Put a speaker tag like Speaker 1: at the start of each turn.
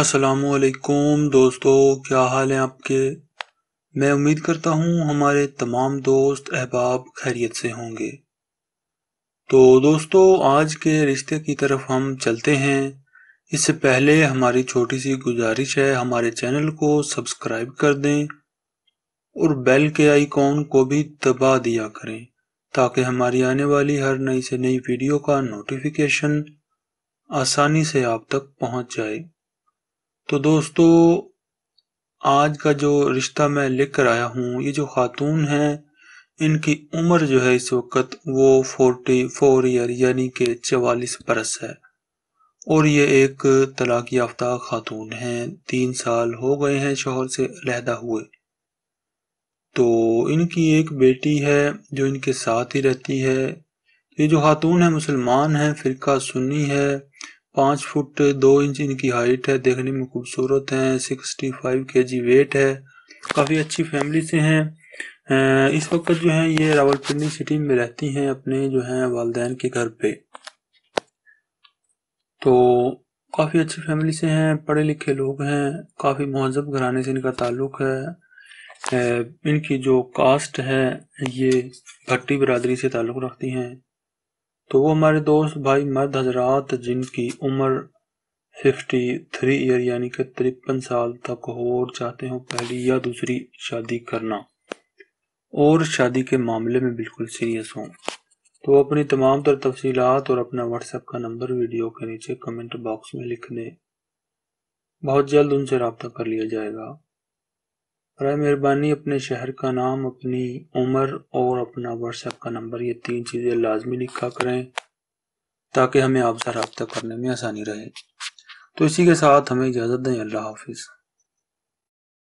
Speaker 1: असलकुम दोस्तों क्या हाल है आपके मैं उम्मीद करता हूँ हमारे तमाम दोस्त अहबाब खैरियत से होंगे तो दोस्तों आज के रिश्ते की तरफ हम चलते हैं इससे पहले हमारी छोटी सी गुजारिश है हमारे चैनल को सब्सक्राइब कर दें और बेल के आइकॉन को भी दबा दिया करें ताकि हमारी आने वाली हर नई से नई वीडियो का नोटिफिकेशन आसानी से आप तक पहुंच जाए तो दोस्तों आज का जो रिश्ता मैं लिख कर आया हूँ ये जो ख़ातून हैं इनकी उम्र जो है इस वक्त वो फोर्टी फोर ईयर यानी कि चवालीस बरस है और ये एक तलाक याफ्ता खातून हैं तीन साल हो गए हैं शोहर से लहदा हुए तो इनकी एक बेटी है जो इनके साथ ही रहती है ये जो खातून है मुसलमान है फ़िरका सुन्नी है पाँच फुट दो इंच इनकी हाइट है देखने में खूबसूरत है सिक्सटी फाइव के जी वेट है काफ़ी अच्छी फैमिली से हैं इस वक्त जो है ये रावलपिंडी सिटी में रहती हैं अपने जो हैं वालदेन के घर पे तो काफ़ी अच्छी फैमिली से हैं पढ़े लिखे लोग हैं काफ़ी महजब घराने से इनका ताल्लुक है इनकी जो कास्ट है ये भट्टी बरदरी से ताल्लुक़ रखती हैं तो वो हमारे दोस्त भाई मर्द हजरात जिनकी उम्र फिफ्टी थ्री ईयर यानी कि तिरपन साल तक हो और चाहते हो पहली या दूसरी शादी करना और शादी के मामले में बिल्कुल सीरियस हों तो अपनी तमाम तर तफसी और अपना व्हाट्सएप का नंबर वीडियो के नीचे कमेंट बॉक्स में लिख दें बहुत जल्द उनसे रबता कर लिया जाएगा बर मेहरबानी अपने शहर का नाम अपनी उम्र और अपना व्हाट्सएप का नंबर ये तीन चीज़ें लाजमी लिखा करें ताकि हमें आपसे रबता करने में आसानी रहे तो इसी के साथ हमें इजाज़त दें अल्लाह हाफिज़